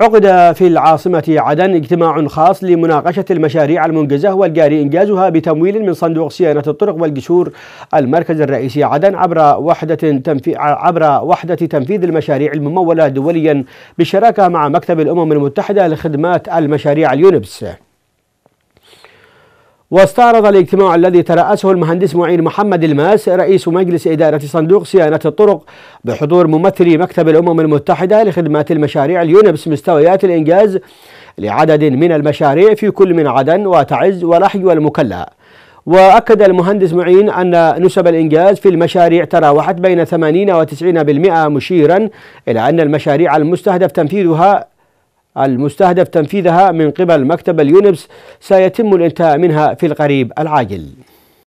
عقد في العاصمة عدن اجتماع خاص لمناقشة المشاريع المنجزة والجاري إنجازها بتمويل من صندوق صيانة الطرق والجسور المركز الرئيسي عدن عبر وحدة تنفيذ عبر وحدة تنفيذ المشاريع الممولة دوليا بالشراكة مع مكتب الأمم المتحدة لخدمات المشاريع اليونبس واستعرض الاجتماع الذي ترأسه المهندس معين محمد الماس رئيس مجلس إدارة صندوق صيانة الطرق بحضور ممثلي مكتب الأمم المتحدة لخدمات المشاريع اليونبس مستويات الإنجاز لعدد من المشاريع في كل من عدن وتعز ولحج والمكلا وأكد المهندس معين أن نسب الإنجاز في المشاريع تراوحت بين 80 و 90% مشيرا إلى أن المشاريع المستهدف تنفيذها المستهدف تنفيذها من قبل مكتب اليونبس سيتم الانتهاء منها في القريب العاجل